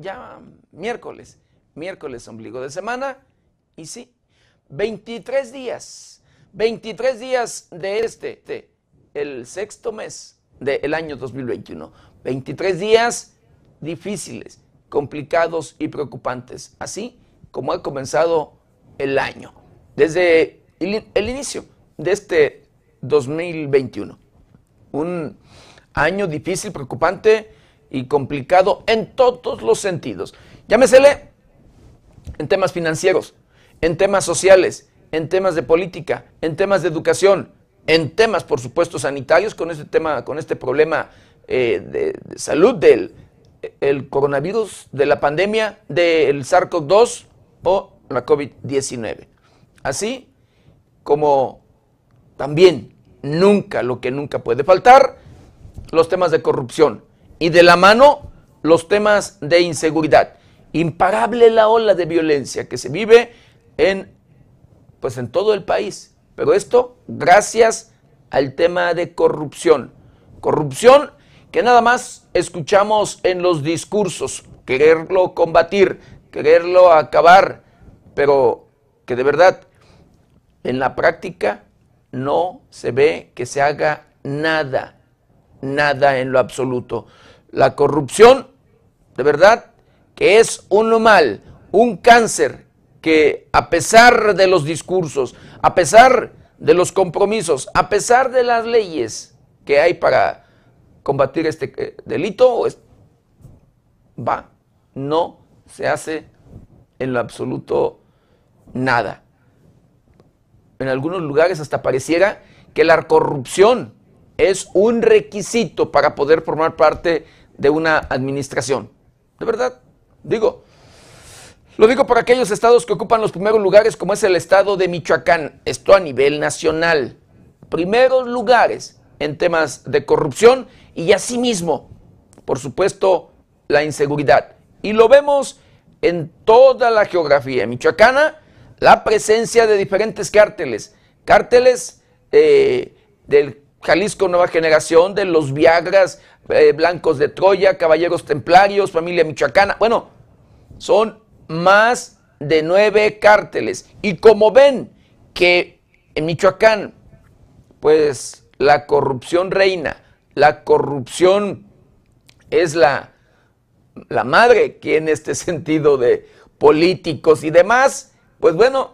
ya miércoles, miércoles ombligo de semana, y sí, 23 días, 23 días de este, el sexto mes del año 2021, 23 días difíciles, complicados y preocupantes, así como ha comenzado el año, desde el, el inicio de este 2021. Un año difícil, preocupante, y complicado en todos los sentidos. Llámesele en temas financieros, en temas sociales, en temas de política, en temas de educación, en temas, por supuesto, sanitarios, con este tema, con este problema eh, de, salud del coronavirus, de la pandemia, del SARS-CoV-2 o la COVID-19. Así como también nunca lo que nunca puede faltar, los temas de corrupción, y de la mano los temas de inseguridad. Imparable la ola de violencia que se vive en pues en todo el país, pero esto gracias al tema de corrupción. Corrupción que nada más escuchamos en los discursos, quererlo combatir, quererlo acabar, pero que de verdad en la práctica no se ve que se haga nada, nada en lo absoluto la corrupción, de verdad, que es un mal, un cáncer que a pesar de los discursos, a pesar de los compromisos, a pesar de las leyes que hay para combatir este eh, delito, va, no se hace en lo absoluto nada. En algunos lugares hasta pareciera que la corrupción es un requisito para poder formar parte de una administración. De verdad, digo. Lo digo por aquellos estados que ocupan los primeros lugares, como es el estado de Michoacán, esto a nivel nacional. Primeros lugares en temas de corrupción y asimismo, por supuesto, la inseguridad. Y lo vemos en toda la geografía michoacana, la presencia de diferentes cárteles, cárteles eh, del Jalisco Nueva Generación, de los Viagras, eh, Blancos de Troya, Caballeros Templarios, Familia Michoacana. Bueno, son más de nueve cárteles. Y como ven que en Michoacán, pues la corrupción reina, la corrupción es la, la madre que en este sentido de políticos y demás, pues bueno,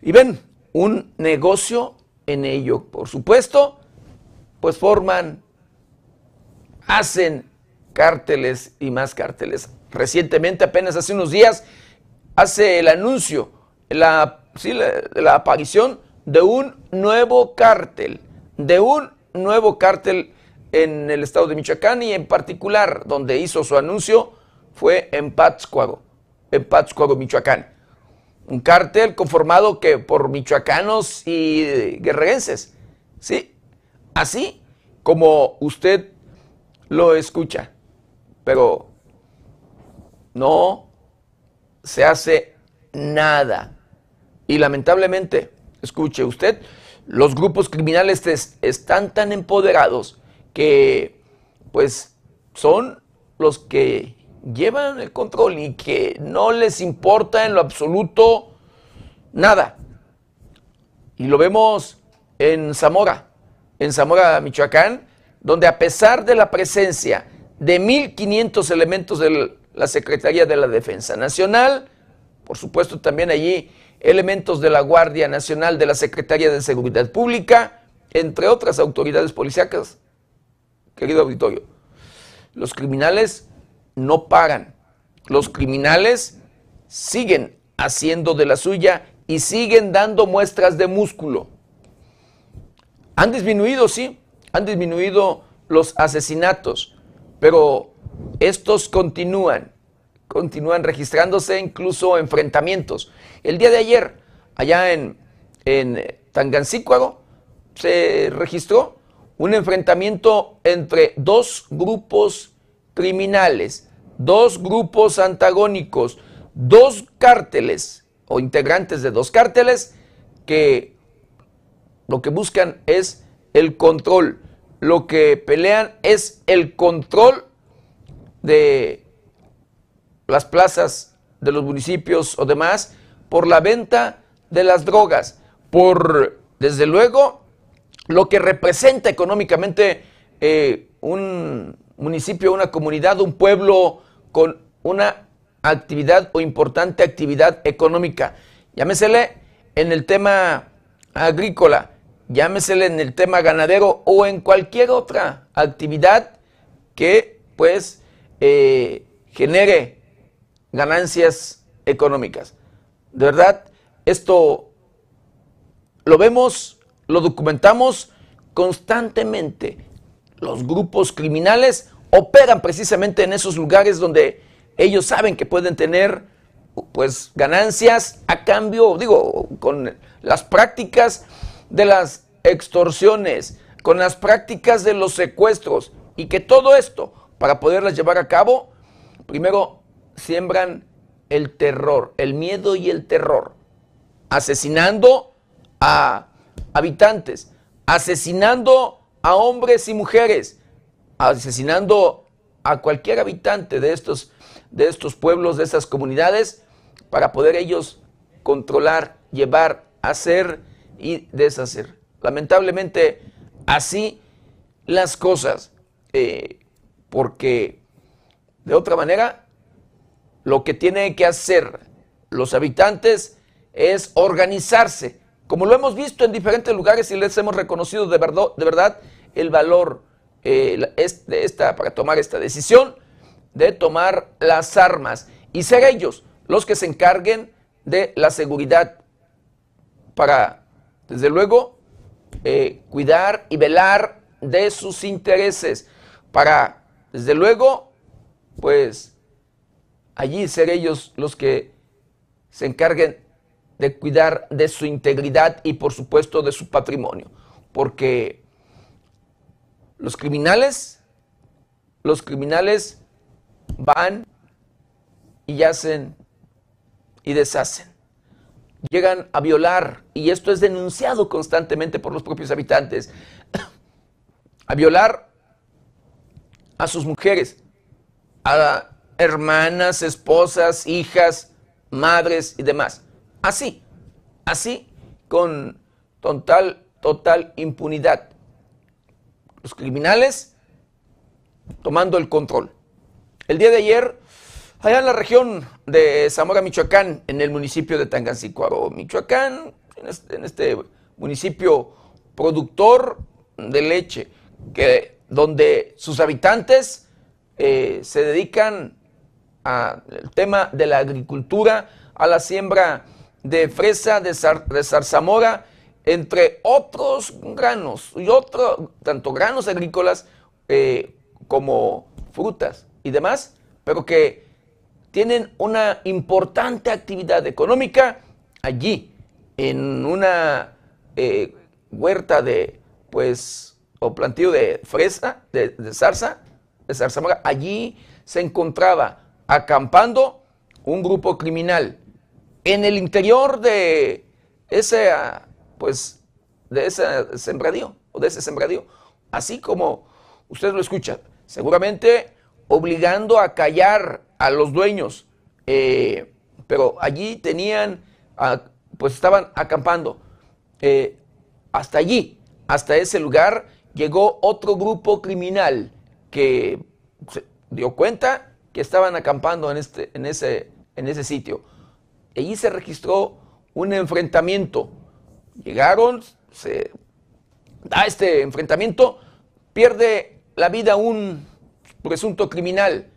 y ven, un negocio en ello. Por supuesto, pues forman, hacen cárteles y más cárteles. Recientemente, apenas hace unos días, hace el anuncio, la, aparición de un nuevo cártel, de un nuevo cártel en el estado de Michoacán y en particular donde hizo su anuncio fue en Pátzcuaro, en Pátzcuaro, Michoacán. Un cártel conformado que por michoacanos y guerrerenses. ¿Sí? Así como usted lo escucha. Pero no se hace nada. Y lamentablemente, escuche usted, los grupos criminales están tan empoderados que pues son los que llevan el control y que no les importa en lo absoluto nada. Y lo vemos en Zamora, en Zamora, Michoacán, donde a pesar de la presencia de 1.500 elementos de la Secretaría de la Defensa Nacional, por supuesto también allí elementos de la Guardia Nacional, de la Secretaría de Seguridad Pública, entre otras autoridades policíacas, querido auditorio, los criminales no paran. Los criminales siguen haciendo de la suya y siguen dando muestras de músculo. Han disminuido, sí, han disminuido los asesinatos, pero estos continúan, continúan registrándose incluso enfrentamientos. El día de ayer, allá en, en Tangancícuaro, se registró un enfrentamiento entre dos grupos criminales, dos grupos antagónicos, dos cárteles o integrantes de dos cárteles que lo que buscan es el control, lo que pelean es el control de las plazas de los municipios o demás por la venta de las drogas, por, desde luego, lo que representa económicamente eh, un municipio, una comunidad, un pueblo con una actividad o importante actividad económica. Llámesele en el tema agrícola, llámesele en el tema ganadero o en cualquier otra actividad que pues eh, genere ganancias económicas. De verdad, esto lo vemos, lo documentamos constantemente. Los grupos criminales operan precisamente en esos lugares donde ellos saben que pueden tener pues ganancias a cambio, digo, con las prácticas de las extorsiones, con las prácticas de los secuestros y que todo esto para poderlas llevar a cabo, primero siembran el terror, el miedo y el terror, asesinando a habitantes, asesinando a hombres y mujeres, asesinando a cualquier habitante de estos, de estos pueblos, de estas comunidades, para poder ellos controlar, llevar, hacer y deshacer. Lamentablemente, así las cosas, eh, porque de otra manera, lo que tienen que hacer los habitantes es organizarse, como lo hemos visto en diferentes lugares y les hemos reconocido de verdad el valor eh, esta, para tomar esta decisión de tomar las armas y ser ellos los que se encarguen de la seguridad para, desde luego, eh, cuidar y velar de sus intereses, para, desde luego, pues allí ser ellos los que se encarguen de cuidar de su integridad y por supuesto de su patrimonio, porque los criminales, los criminales van y hacen y deshacen. Llegan a violar, y esto es denunciado constantemente por los propios habitantes, a violar a sus mujeres, a hermanas, esposas, hijas, madres y demás. Así, así, con total, total impunidad los criminales tomando el control. El día de ayer, allá en la región de Zamora, Michoacán, en el municipio de Tangancicuaro, Michoacán, en este, municipio productor de leche, que, donde sus habitantes eh, se dedican al tema de la agricultura, a la siembra de fresa, de, de zarzamora entre otros granos y otro, tanto granos agrícolas eh, como frutas y demás, pero que tienen una importante actividad económica allí, en una eh, huerta de, pues, o plantío de fresa, de, de zarza, de Allí se encontraba acampando un grupo criminal. En el interior de esa pues de ese sembradío o de ese sembradío. Así como ustedes lo escuchan, seguramente obligando a callar a los dueños, eh, pero allí tenían, pues estaban acampando. Eh, hasta allí, hasta ese lugar, llegó otro grupo criminal que se dio cuenta que estaban acampando en, este, en, ese, en ese sitio. Allí se registró un enfrentamiento Llegaron, se da este enfrentamiento, pierde la vida un presunto criminal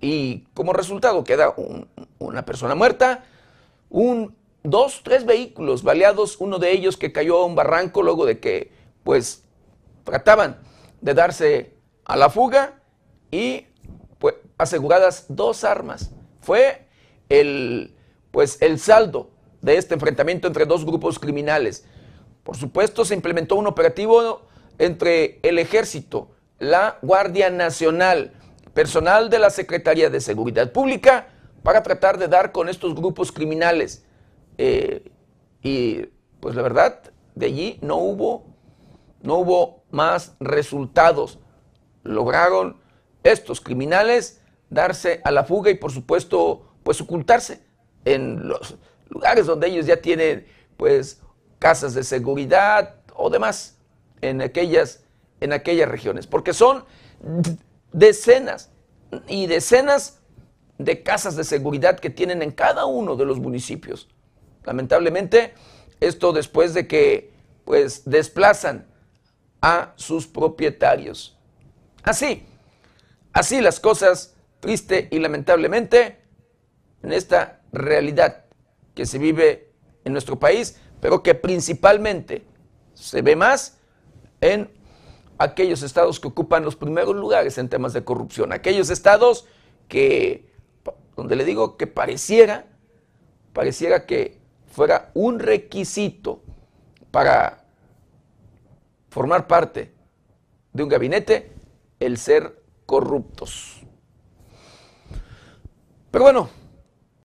y como resultado queda una persona muerta, un, dos, tres vehículos baleados, uno de ellos que cayó a un barranco luego de que pues trataban de darse a la fuga y pues, aseguradas dos armas. Fue el, pues, el saldo de este enfrentamiento entre dos grupos criminales. Por supuesto, se implementó un operativo entre el ejército, la Guardia Nacional, personal de la Secretaría de Seguridad Pública, para tratar de dar con estos grupos criminales. Eh, y pues la verdad, de allí no hubo, no hubo más resultados. Lograron estos criminales darse a la fuga y por supuesto pues ocultarse en los lugares donde ellos ya tienen pues casas de seguridad o demás en aquellas, en aquellas regiones, porque son decenas y decenas de casas de seguridad que tienen en cada uno de los municipios. Lamentablemente, esto después de que pues desplazan a sus propietarios. Así, así las cosas, triste y lamentablemente, en esta realidad que se vive en nuestro país, pero que principalmente se ve más en aquellos estados que ocupan los primeros lugares en temas de corrupción, aquellos estados que, donde le digo que pareciera, pareciera que fuera un requisito para formar parte de un gabinete el ser corruptos. Pero bueno,